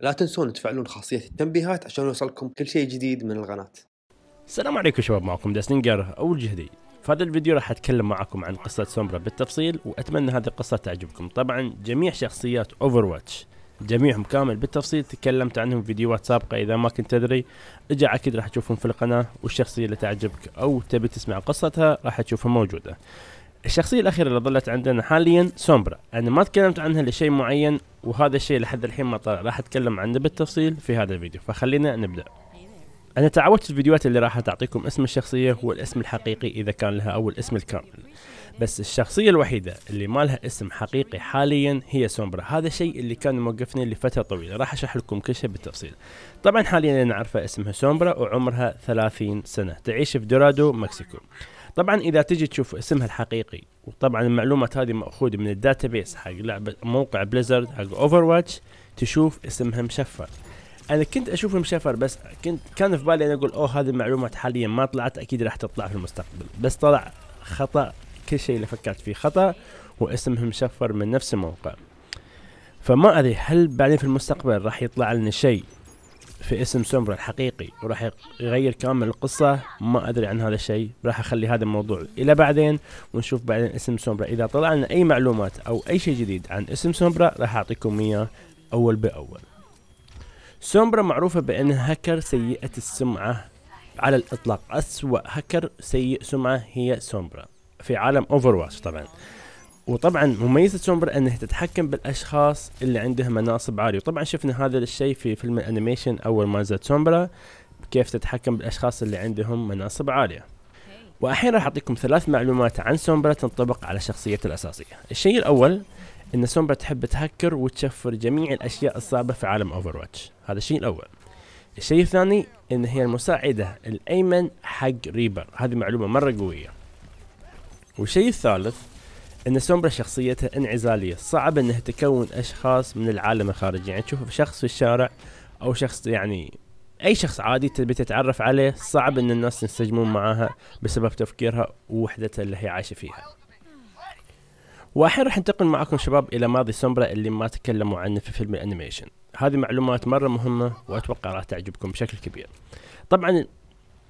لا تنسون تفعلون خاصية التنبيهات عشان يوصلكم كل شيء جديد من القناة السلام عليكم شباب معكم داسنجر أو الجهدي في هذا الفيديو راح أتكلم معكم عن قصة سومبرا بالتفصيل وأتمنى هذه القصة تعجبكم طبعا جميع شخصيات أوفر واتش جميعهم كامل بالتفصيل تكلمت عنهم في فيديوهات سابقة إذا ما كنت تدري اجا أكيد راح تشوفهم في القناة والشخصية اللي تعجبك أو تبي تسمع قصتها راح تشوفها موجودة الشخصيه الاخيره اللي ظلت عندنا حاليا سومبرا انا ما تكلمت عنها لشيء معين وهذا الشيء لحد الحين ما طلع راح اتكلم عنه بالتفصيل في هذا الفيديو فخلينا نبدا انا تعودت الفيديوهات اللي راح تعطيكم اسم الشخصيه هو الاسم الحقيقي اذا كان لها او الاسم الكامل بس الشخصية الوحيدة اللي ما لها اسم حقيقي حاليا هي سومبرا هذا الشيء اللي كان موقفني لفترة طويلة راح اشرح لكم كل شيء بالتفصيل طبعا حاليا انا عارفة اسمها سومبرا وعمرها 30 سنة تعيش في دورادو مكسيكو طبعا اذا تجي تشوف اسمها الحقيقي وطبعا المعلومات هذه ماخوذه من الداتا بيس حق لعبه موقع بليزرد حق اوفر واتش تشوف اسمها مشفر انا كنت اشوفه مشفر بس كنت كان في بالي انا اقول اوه هذه المعلومات حاليا ما طلعت اكيد راح تطلع في المستقبل بس طلع خطا كل شيء اللي فكرت فيه خطا واسمها مشفر من نفس الموقع فما ادري هل بعدين في المستقبل راح يطلع لنا شيء في اسم سومبرا الحقيقي وراح يغير كامل القصة ما أدري عن هذا الشيء راح أخلي هذا الموضوع إلى بعدين ونشوف بعدين اسم سومبرا إذا طلع لنا أي معلومات أو أي شيء جديد عن اسم سومبرا راح أعطيكم إياه أول بأول سومبرا معروفة بأنها هكر سيئة السمعة على الإطلاق أسوأ هكر سيء سمعة هي سومبرا في عالم أوفر طبعا وطبعا مميزة سومبر انها تتحكم بالاشخاص اللي عندهم مناصب عالية وطبعا شفنا هذا الشيء في فيلم الانيميشن اول ما نزلت سومبرا كيف تتحكم بالاشخاص اللي عندهم مناصب عالية واحيانا راح اعطيكم ثلاث معلومات عن سومبرا تنطبق على شخصيتها الاساسية الشيء الاول ان سومبرا تحب تهكر وتشفر جميع الاشياء الصعبة في عالم اوفر واتش هذا الشيء الاول الشيء الثاني ان هي المساعدة الايمن حق ريبر هذه معلومة مرة قوية والشيء الثالث ان سومبرا شخصيتها انعزاليه صعب انها تكون اشخاص من العالم الخارجي يعني تشوف شخص في الشارع او شخص يعني اي شخص عادي تبي تتعرف عليه صعب ان الناس ينسجمون معاها بسبب تفكيرها ووحدتها اللي هي عايشه فيها واحيانا راح انتقل معكم شباب الى ماضي سومبرا اللي ما تكلموا عنه في فيلم الانيميشن هذه معلومات مره مهمه واتوقع راح تعجبكم بشكل كبير طبعا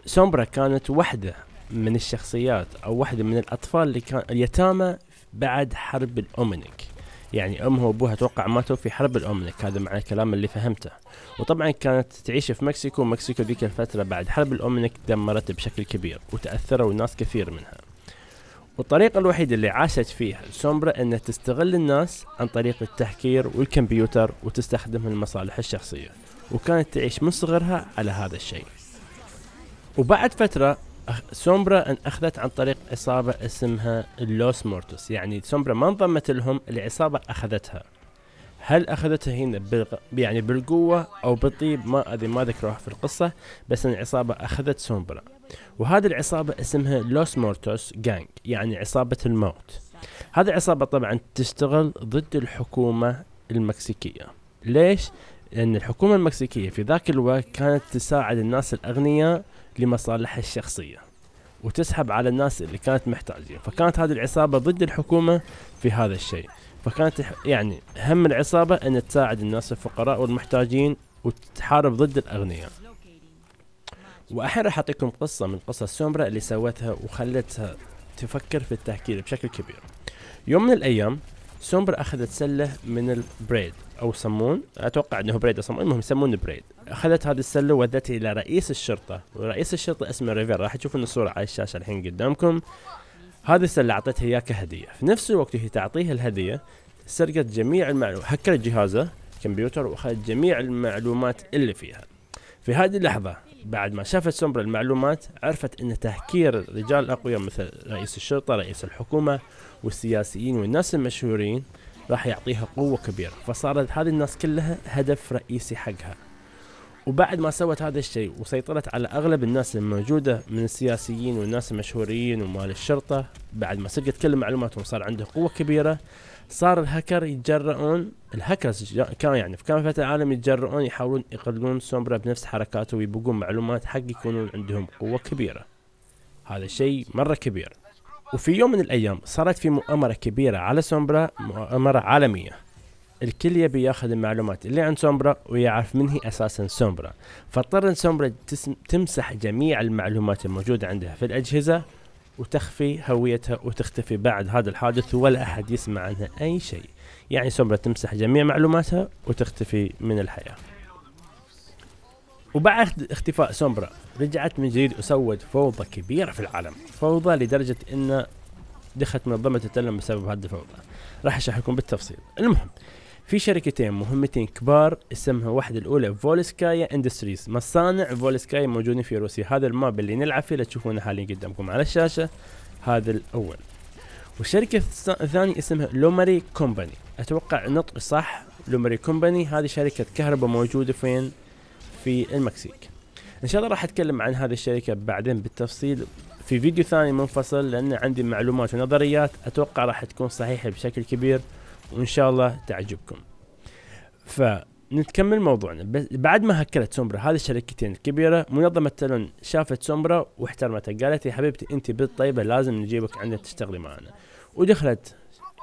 سومبرا كانت واحده من الشخصيات او واحده من الاطفال اللي كان اليتامى بعد حرب الأومنك يعني أمها وأبوها توقع ماتوا في حرب الأومنك هذا مع الكلام اللي فهمته وطبعا كانت تعيش في مكسيكو ومكسيكو ذيك الفترة بعد حرب الأومنك دمرت بشكل كبير وتأثروا ناس كثير منها والطريقة الوحيدة اللي عاشت فيها سومبرا أنها تستغل الناس عن طريق التهكير والكمبيوتر وتستخدمها لمصالحها الشخصية وكانت تعيش من صغرها على هذا الشيء وبعد فترة سومبرا ان اخذت عن طريق عصابه اسمها اللوس مورتوس يعني سومبرا ما انضمت لهم العصابه اخذتها هل اخذتها هنا بالغ... يعني بالقوه او بالطيب ما ادري ما ذكروها في القصه بس ان العصابه اخذت سومبرا وهذه العصابه اسمها لوس مورتوس جانج يعني عصابه الموت هذه العصابه طبعا تشتغل ضد الحكومه المكسيكيه ليش لان الحكومه المكسيكيه في ذاك الوقت كانت تساعد الناس الاغنياء لمصالحها الشخصية وتسحب على الناس اللي كانت محتاجين فكانت هذه العصابة ضد الحكومة في هذا الشيء فكانت يعني هم العصابة أن تساعد الناس الفقراء والمحتاجين وتحارب ضد الأغنياء وأحيانا راح أعطيكم قصة من قصص سومبرا اللي سوتها وخلتها تفكر في التهكير بشكل كبير يوم من الأيام سومبر اخذت سله من البريد او سمون اتوقع انه بريد او سمون المهم يسمونه بريد اخذت هذه السله وودتها الى رئيس الشرطه ورئيس الشرطه اسمه ريفير راح تشوفون الصوره على الشاشه الحين قدامكم هذه السله اعطتها اياه كهديه في نفس الوقت وهي تعطيه الهديه سرقت جميع المعلومات هكرت جهازه كمبيوتر واخذت جميع المعلومات اللي فيها في هذه اللحظه بعد ما شافت سمبر المعلومات عرفت أن تهكير رجال الأقوياء مثل رئيس الشرطة رئيس الحكومة والسياسيين والناس المشهورين راح يعطيها قوة كبيرة فصارت هذه الناس كلها هدف رئيسي حقها وبعد ما سوت هذا الشيء وسيطرت على اغلب الناس الموجوده من السياسيين والناس المشهورين ومال الشرطه بعد ما سرقت كل معلوماتهم صار عنده قوه كبيره صار الهكر يتجرؤون الهكرز كان يعني في كافه العالم يتجرؤون يحاولون يقللون سومبرا بنفس حركاته ويبقون معلومات حق يكونون عندهم قوه كبيره هذا شيء مره كبير وفي يوم من الايام صارت في مؤامره كبيره على سومبرا مؤامره عالميه الكل يبي ياخذ المعلومات اللي عن سومبرا ويعرف من هي اساسا سومبرا فاضطر سومبرا تمسح جميع المعلومات الموجوده عندها في الاجهزه وتخفي هويتها وتختفي بعد هذا الحادث ولا احد يسمع عنها اي شيء يعني سومبرا تمسح جميع معلوماتها وتختفي من الحياه وبعد اختفاء سومبرا رجعت من جديد وسوت فوضى كبيره في العالم فوضى لدرجه ان دخلت منظمه التلم بسبب هذه الفوضى راح اشرح لكم بالتفصيل المهم في شركتين مهمتين كبار اسمها واحدة الأولى فولسكايا اندستريز مصانع فولسكايا موجودين في روسيا هذا الماب اللي نلعب فيه تشوفونه حاليا قدامكم على الشاشة هذا الأول والشركة الثانية اسمها لومري كومباني أتوقع نطق صح لومري كومباني هذه شركة كهرباء موجودة فين في المكسيك إن شاء الله راح أتكلم عن هذه الشركة بعدين بالتفصيل في فيديو ثاني منفصل لأن عندي معلومات ونظريات أتوقع راح تكون صحيحة بشكل كبير وان شاء الله تعجبكم فنكمل موضوعنا بعد ما هكرت سومبرا هذه الشركتين الكبيره منظمه تلون شافت سومبرا واحترمتها قالت يا حبيبتي انت بنت طيبه لازم نجيبك عندنا تشتغلي معنا ودخلت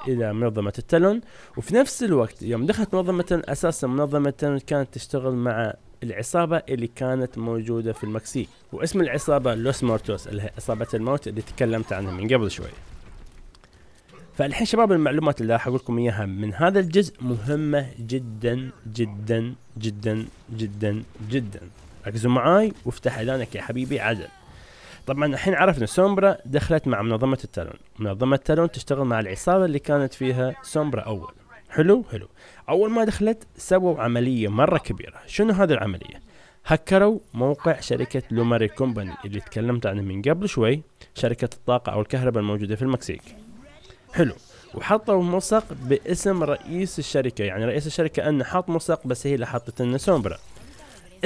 الى منظمه التلون وفي نفس الوقت يوم دخلت منظمه تلون اساسا منظمه تلون كانت تشتغل مع العصابة اللي كانت موجودة في المكسيك واسم العصابة لوس مورتوس اللي هي عصابة الموت اللي تكلمت عنها من قبل شوي فالحين شباب المعلومات اللي راح اقول لكم اياها من هذا الجزء مهمه جدا جدا جدا جدا جدا ركزوا معاي وافتح اذانك يا حبيبي عدل طبعا الحين عرفنا سومبرا دخلت مع منظمه التالون منظمه التالون تشتغل مع العصابه اللي كانت فيها سومبرا اول حلو حلو اول ما دخلت سووا عمليه مره كبيره شنو هذه العمليه هكروا موقع شركة لوماري كومباني اللي تكلمت عنه من قبل شوي شركة الطاقة أو الكهرباء الموجودة في المكسيك حلو وحطوا ملصق باسم رئيس الشركه يعني رئيس الشركه انه حط ملصق بس هي اللي حطت لنا سومبرا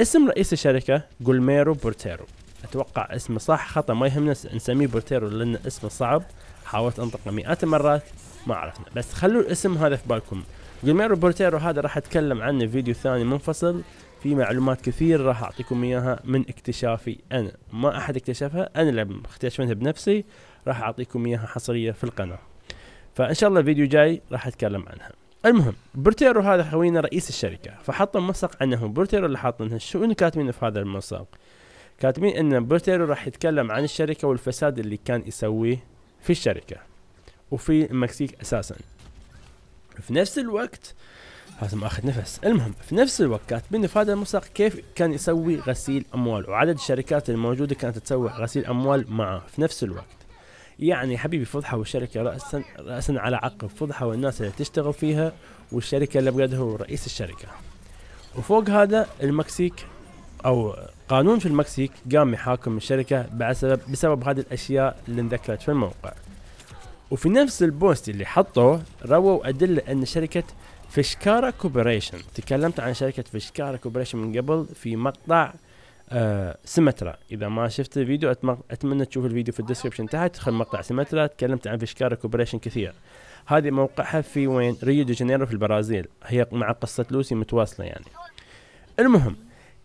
اسم رئيس الشركه جولميرو بورتيرو اتوقع اسمه صح خطا ما يهمنا نسميه بورتيرو لان اسمه صعب حاولت انطقه مئات المرات ما عرفنا بس خلوا الاسم هذا في بالكم جولميرو بورتيرو هذا راح اتكلم عنه فيديو ثاني منفصل في معلومات كثير راح اعطيكم اياها من اكتشافي انا ما احد اكتشفها انا اللي اكتشفتها بنفسي راح اعطيكم اياها حصريه في القناه فان شاء الله الفيديو جاي راح اتكلم عنها المهم بورتيرو هذا خوينا رئيس الشركه فحط ملصق انه بورتيرو اللي حاطينها شو انه كاتبين في هذا الملصق كاتبين ان بورتيرو راح يتكلم عن الشركه والفساد اللي كان يسويه في الشركه وفي المكسيك اساسا في نفس الوقت لازم اخذ نفس المهم في نفس الوقت كاتبين في هذا الملصق كيف كان يسوي غسيل اموال وعدد الشركات الموجوده كانت تسوي غسيل اموال معه في نفس الوقت يعني حبيبي فضحة والشركة رأسا رأسا على عقب فضحة والناس اللي تشتغل فيها والشركة اللي بقدها هو رئيس الشركة وفوق هذا المكسيك أو قانون في المكسيك قام يحاكم الشركة بسبب, بسبب هذه الأشياء اللي انذكرت في الموقع وفي نفس البوست اللي حطوه رووا أدلة أن شركة فيشكارا كوبريشن تكلمت عن شركة فيشكارا كوبريشن من قبل في مقطع سمترا اذا ما شفت الفيديو اتمنى تشوف الفيديو في الديسكربشن تحت خل مقطع سمترا تكلمت عن فيشكارا كوبريشن كثير هذه موقعها في وين ريو دي جانيرو في البرازيل هي مع قصه لوسي متواصله يعني المهم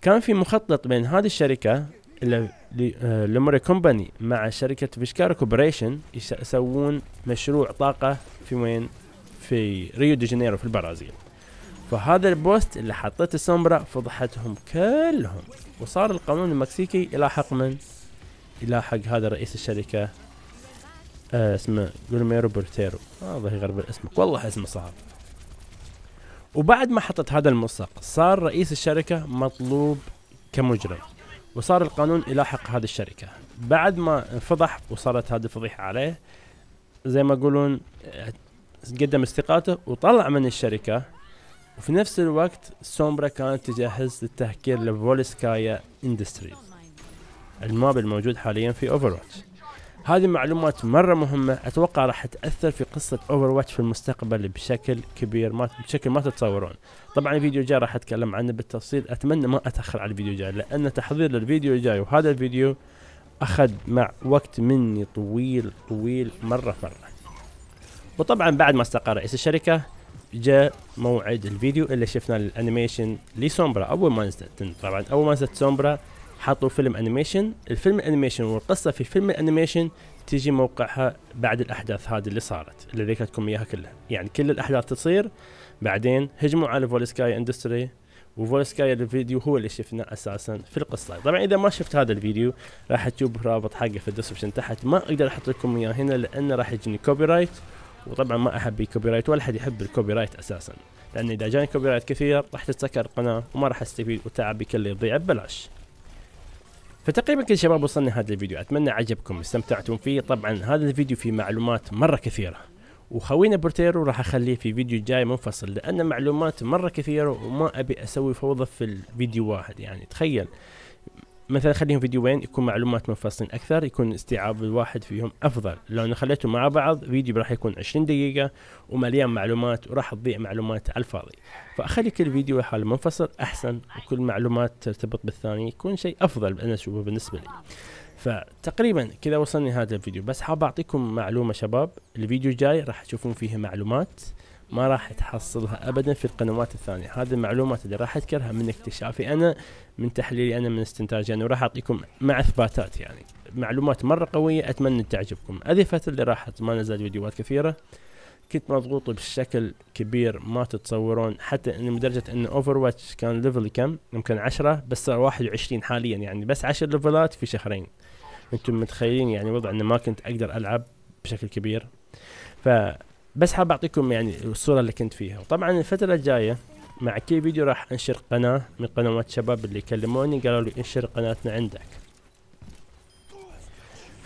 كان في مخطط بين هذه الشركه آه، لموري كومباني مع شركة فيشكارا كوبريشن يسوون مشروع طاقة في وين في ريو دي جانيرو في البرازيل فهذا البوست اللي حطيته سومبرا فضحتهم كلهم وصار القانون المكسيكي يلاحق من؟ يلاحق هذا رئيس الشركة آه اسمه جولميرو بورتيرو هذا آه اسمك والله اسمه صعب وبعد ما حطت هذا الملصق صار رئيس الشركة مطلوب كمجرم وصار القانون يلاحق هذه الشركة بعد ما انفضح وصارت هذه الفضيحة عليه زي ما يقولون آه، قدم استقالته وطلع من الشركة وفي نفس الوقت سومبرا كانت تجهز للتهكير لفولسكايا اندستريز الماب الموجود حاليا في اوفرواتش هذه معلومات مرة مهمة اتوقع راح تأثر في قصة اوفرواتش في المستقبل بشكل كبير ما بشكل ما تتصورون طبعا الفيديو الجاي راح اتكلم عنه بالتفصيل اتمنى ما اتأخر على الفيديو الجاي لان تحضير للفيديو الجاي وهذا الفيديو اخذ مع وقت مني طويل طويل مرة مرة وطبعا بعد ما استقر رئيس الشركة جاء موعد الفيديو اللي شفنا الانيميشن لسومبرا اول ما نزلت طبعا اول ما نزلت سومبرا حطوا فيلم انيميشن الفيلم الانيميشن والقصه في فيلم الانيميشن تجي موقعها بعد الاحداث هذه اللي صارت اللي ذكرتكم اياها كلها يعني كل الاحداث تصير بعدين هجموا على فولسكاي اندستري وفولسكاي الفيديو هو اللي شفناه اساسا في القصه طبعا اذا ما شفت هذا الفيديو راح تشوف رابط حقه في الديسكربشن تحت ما اقدر احط لكم اياه هنا لانه راح يجيني كوبي رايت وطبعا ما احب الكوبي رايت ولا حد يحب الكوبي رايت اساسا لان اذا جاني كوبي رايت كثير راح تتسكر القناه وما راح استفيد وتعبي كله يضيع ببلاش فتقريبا كل شباب وصلنا هذا الفيديو اتمنى عجبكم استمتعتم فيه طبعا هذا الفيديو فيه معلومات مره كثيره وخوينا بورتيرو راح اخليه في فيديو جاي منفصل لان معلومات مره كثيره وما ابي اسوي فوضى في الفيديو واحد يعني تخيل مثلا خليهم فيديوين يكون معلومات منفصلين اكثر يكون استيعاب الواحد فيهم افضل لو انا مع بعض فيديو راح يكون 20 دقيقه ومليان معلومات وراح تضيع معلومات على الفاضي فاخلي كل فيديو لحاله منفصل احسن وكل معلومات ترتبط بالثاني يكون شيء افضل انا اشوفه بالنسبه لي فتقريبا كذا وصلني هذا الفيديو بس حاب اعطيكم معلومه شباب الفيديو الجاي راح تشوفون فيه معلومات ما راح تحصلها ابدا في القنوات الثانيه هذه المعلومات اللي راح اذكرها من اكتشافي انا من تحليلي انا من استنتاجي انا وراح اعطيكم مع اثباتات يعني معلومات مره قويه اتمنى تعجبكم هذه الفتره اللي راحت ما نزلت فيديوهات كثيره كنت مضغوط بشكل كبير ما تتصورون حتى انه لدرجه ان اوفر واتش كان ليفل كم يمكن 10 بس صار 21 حاليا يعني بس 10 ليفلات في شهرين انتم متخيلين يعني وضع انه ما كنت اقدر العب بشكل كبير ف بس حاب اعطيكم يعني الصوره اللي كنت فيها طبعا الفتره الجايه مع كل فيديو راح انشر قناه من قنوات شباب اللي كلموني قالوا لي انشر قناتنا عندك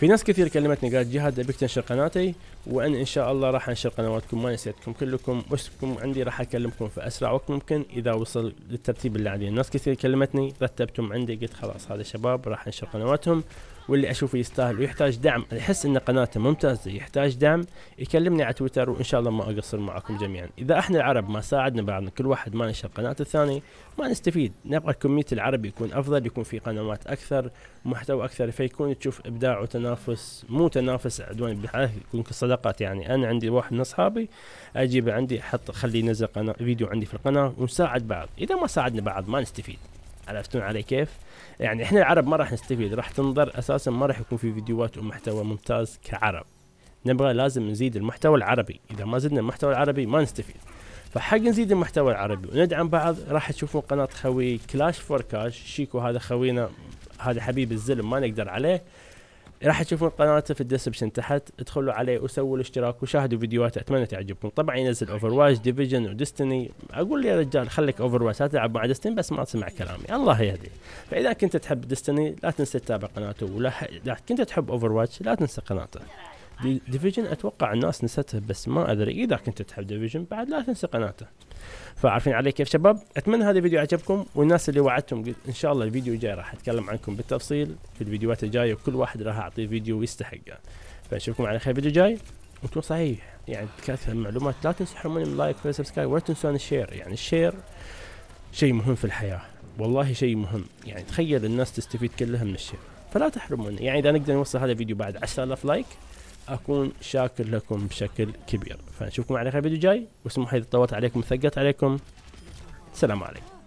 في ناس كثير كلمتني قالت جهاد ابيك تنشر قناتي وان ان شاء الله راح انشر قنواتكم ما نسيتكم كلكم واسمكم عندي راح اكلمكم في اسرع وقت ممكن اذا وصل للترتيب اللي عليه ناس كثير كلمتني رتبتم عندي قلت خلاص هذا شباب راح انشر قنواتهم واللي اشوفه يستاهل ويحتاج دعم يحس ان قناته ممتازه يحتاج دعم يكلمني على تويتر وان شاء الله ما اقصر معكم جميعا اذا احنا العرب ما ساعدنا بعضنا كل واحد ما نشر قناه الثاني ما نستفيد نبغى كميه العرب يكون افضل يكون في قنوات اكثر محتوى اكثر فيكون تشوف ابداع وتنافس مو تنافس عدوان بحيث يكون كصداقات يعني انا عندي واحد من اصحابي اجيبه عندي احط خليه ينزل قناه فيديو عندي في القناه ونساعد بعض اذا ما ساعدنا بعض ما نستفيد عرفتون علي كيف؟ يعني احنا العرب ما راح نستفيد راح تنظر اساسا ما راح يكون في فيديوهات ومحتوى ممتاز كعرب نبغى لازم نزيد المحتوى العربي اذا ما زدنا المحتوى العربي ما نستفيد فحق نزيد المحتوى العربي وندعم بعض راح تشوفون قناة خوي كلاش فور كاش شيكو هذا خوينا هذا حبيب الزلم ما نقدر عليه راح تشوفون قناته في الديسبشن تحت ادخلوا عليه وسووا الاشتراك وشاهدوا فيديوهاته اتمنى تعجبكم طبعا ينزل اوفر واش ديفيجن وديستني اقول لي يا رجال خليك اوفر واش تلعب مع ديستني بس ما تسمع كلامي الله يهدي فاذا كنت تحب ديستني لا تنسى تتابع قناته ولا كنت تحب اوفر واتش لا تنسى قناته ديفيجن اتوقع الناس نسيته بس ما ادري اذا كنت تحب ديفيجن بعد لا تنسى قناته فعارفين علي كيف شباب اتمنى هذا الفيديو عجبكم والناس اللي وعدتهم قلت ان شاء الله الفيديو الجاي راح اتكلم عنكم بالتفصيل في الفيديوهات الجايه وكل واحد راح اعطيه فيديو يستحقه فنشوفكم على خير فيديو جاي وتكون صحيح يعني تكثر المعلومات لا تنسحون من اللايك والسبسكرايب ولا تنسون الشير يعني الشير شيء مهم في الحياه والله شيء مهم يعني تخيل الناس تستفيد كلها من الشير فلا تحرمون يعني اذا نقدر نوصل هذا الفيديو بعد 10000 لايك اكون شاكر لكم بشكل كبير فنشوفكم على خير فيديو جاي واسمحوا لي طولت عليكم وثقلت عليكم السلام عليكم